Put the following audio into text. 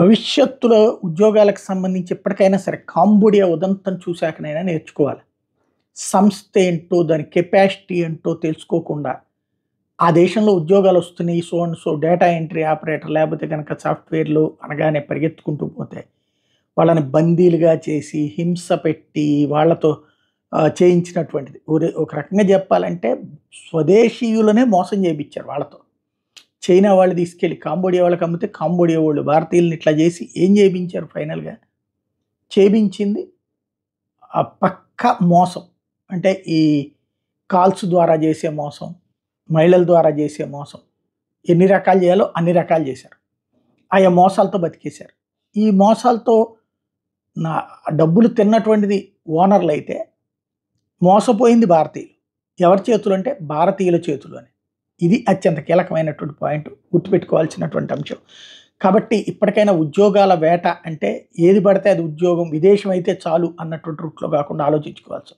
భవిష్యత్తులో ఉద్యోగాలకు సంబంధించి ఎప్పటికైనా సరే కాంబోడియా ఉదంతం చూశాకనైనా నేర్చుకోవాలి సంస్థ ఏంటో దాని కెపాసిటీ ఏంటో తెలుసుకోకుండా ఆ దేశంలో ఉద్యోగాలు వస్తున్నాయి so and so data entry operator లేకపోతే కనుక సాఫ్ట్వేర్లు అనగానే పరిగెత్తుకుంటూ పోతే వాళ్ళని బందీలుగా చేసి హింస పెట్టి వాళ్ళతో చేయించినటువంటిది ఒక రకంగా చెప్పాలంటే స్వదేశీయులనే మోసం చేయించారు వాళ్ళతో చైనా వాళ్ళు తీసుకెళ్ళి కాంబోడియా వాళ్ళకి అమ్మితే కాంబోడియా వాళ్ళు భారతీయులను ఇట్లా చేసి ఏం చేయించారు ఫైనల్గా చేయించింది ఆ పక్క మోసం అంటే ఈ కాల్స్ ద్వారా చేసే మోసం మహిళల ద్వారా చేసే మోసం ఎన్ని రకాలు చేయాలో అన్ని రకాలు చేశారు ఆయా మోసాలతో బతికేశారు ఈ మోసాలతో నా డబ్బులు తిన్నటువంటిది ఓనర్లు అయితే మోసపోయింది భారతీయులు ఎవరి చేతులు అంటే భారతీయుల చేతులు అని ఇది అత్యంత కీలకమైనటువంటి పాయింట్ గుర్తుపెట్టుకోవాల్సినటువంటి అంశం కాబట్టి ఇప్పటికైనా ఉద్యోగాల వేట అంటే ఏది పడితే అది ఉద్యోగం విదేశం అయితే చాలు అన్నటువంటి రూట్లో కాకుండా ఆలోచించుకోవాల్సి